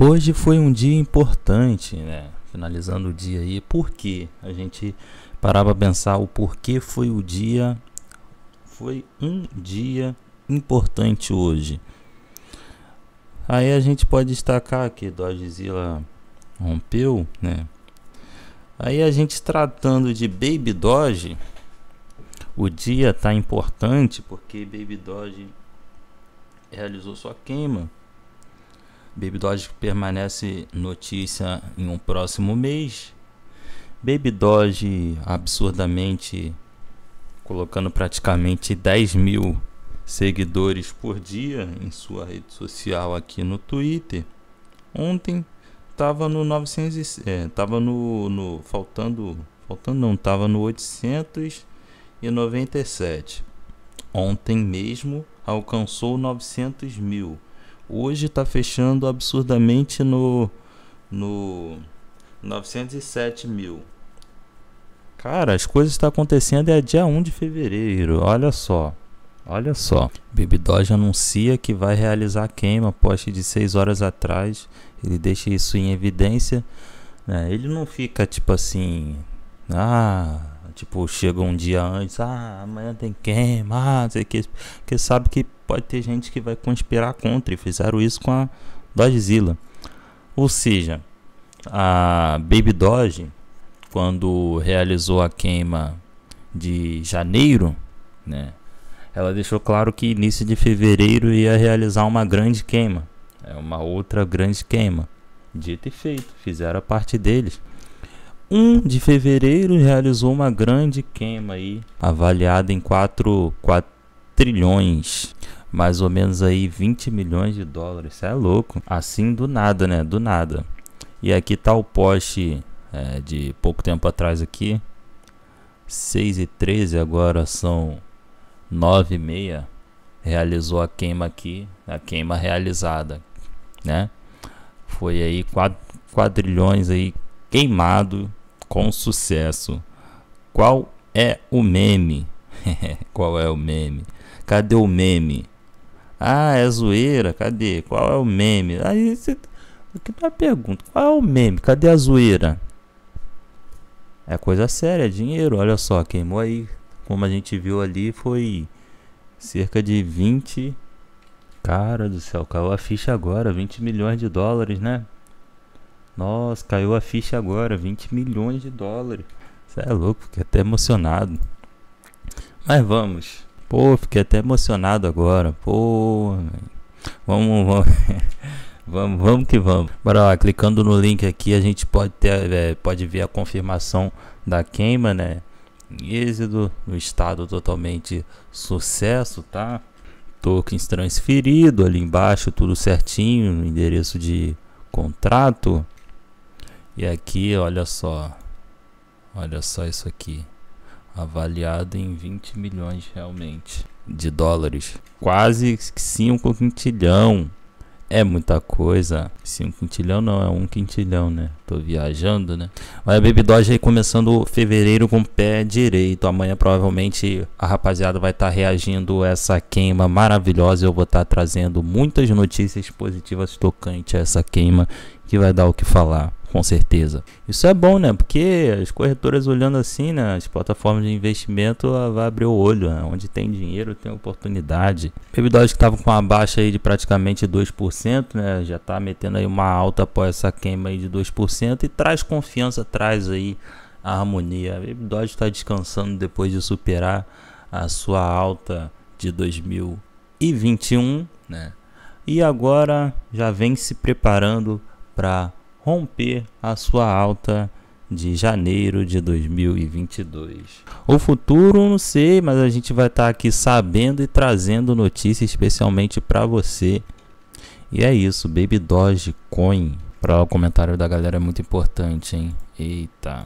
Hoje foi um dia importante, né? Finalizando o dia aí, porque a gente parava a pensar o porquê foi o dia foi um dia importante hoje. Aí a gente pode destacar que Dogezilla rompeu, né? Aí a gente tratando de Baby Doge, o dia tá importante porque Baby Doge realizou sua queima Doge permanece notícia em um próximo mês. Doge absurdamente colocando praticamente 10 mil seguidores por dia em sua rede social aqui no Twitter. Ontem tava no 900, é, tava no, no faltando, faltando não, tava no 897. Ontem mesmo alcançou 900 mil Hoje está fechando absurdamente no, no 907 mil. Cara, as coisas estão tá acontecendo é dia 1 de fevereiro. Olha só. Olha só. Baby Doge anuncia que vai realizar a queima poste de 6 horas atrás. Ele deixa isso em evidência. Né? Ele não fica tipo assim. Ah, Tipo, chega um dia antes, ah, amanhã tem queima, ah, não sei o que. Porque sabe que pode ter gente que vai conspirar contra. E fizeram isso com a Dodzilla. Ou seja, a Baby Doge, quando realizou a queima de janeiro, né? Ela deixou claro que início de fevereiro ia realizar uma grande queima. É uma outra grande queima. Dito e feito, fizeram a parte deles. 1 de fevereiro realizou uma grande queima aí, avaliada em 4, 4 trilhões, mais ou menos aí 20 milhões de dólares. Isso é louco. Assim do nada, né? Do nada. E aqui tá o poste é, de pouco tempo atrás aqui. 6 e 13 agora são 9 e meia. Realizou a queima aqui, a queima realizada, né? Foi aí 4 quadrilhões aí queimado com sucesso. Qual é o meme? Qual é o meme? Cadê o meme? Ah, é zoeira? Cadê? Qual é o meme? Aí você. Que tá pergunta. Qual é o meme? Cadê a zoeira? É coisa séria, é dinheiro. Olha só, queimou aí. Como a gente viu ali, foi cerca de 20. Cara do céu, caiu a ficha agora. 20 milhões de dólares, né? Nossa, caiu a ficha agora, 20 milhões de dólares. Você é louco, fiquei até emocionado. Mas vamos. Pô, fiquei até emocionado agora. Pô, vamos, vamos. Vamos, vamos que vamos. Bora lá, clicando no link aqui, a gente pode, ter, é, pode ver a confirmação da queima, né? Êxito, no estado totalmente sucesso, tá? Tokens transferido ali embaixo, tudo certinho, no endereço de contrato. E aqui, olha só. Olha só isso aqui. Avaliado em 20 milhões realmente de dólares. Quase 5 quintilhão. É muita coisa. 5 quintilhão não, é 1 um quintilhão, né? Tô viajando, né? Olha, a Baby Doge aí começando fevereiro com o pé direito. Amanhã provavelmente a rapaziada vai estar tá reagindo a essa queima maravilhosa. Eu vou estar tá trazendo muitas notícias positivas tocante a essa queima que vai dar o que falar com certeza. Isso é bom, né? Porque as corretoras olhando assim, né? As plataformas de investimento vai abrir o olho, né? Onde tem dinheiro tem oportunidade. Baby Doge que estava com uma baixa aí de praticamente 2%, né? Já está metendo aí uma alta após essa queima aí de 2% e traz confiança, traz aí a harmonia. A Baby Doge está descansando depois de superar a sua alta de 2021, né? E agora já vem se preparando para romper a sua alta de janeiro de 2022. O futuro não sei, mas a gente vai estar tá aqui sabendo e trazendo notícias especialmente para você. E é isso, Baby Doge Coin. Para o comentário da galera é muito importante, hein? Eita.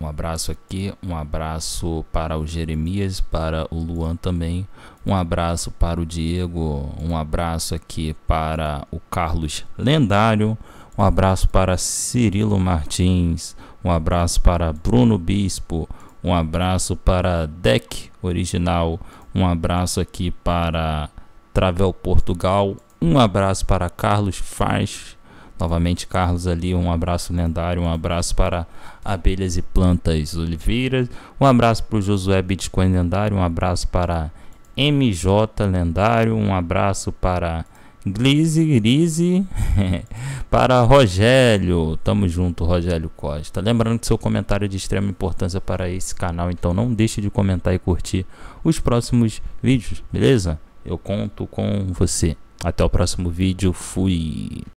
Um abraço aqui, um abraço para o Jeremias, para o Luan também, um abraço para o Diego, um abraço aqui para o Carlos Lendário, um abraço para Cirilo Martins. Um abraço para Bruno Bispo. Um abraço para Deck Original. Um abraço aqui para Travel Portugal. Um abraço para Carlos Faz. Novamente, Carlos ali, um abraço lendário, um abraço para Abelhas e Plantas Oliveiras, um abraço para o Josué Bitcoin lendário, um abraço para MJ lendário, um abraço para Glise, Grise, para Rogério. Tamo junto, Rogério Costa. Lembrando que seu comentário é de extrema importância para esse canal, então não deixe de comentar e curtir os próximos vídeos, beleza? Eu conto com você. Até o próximo vídeo. Fui.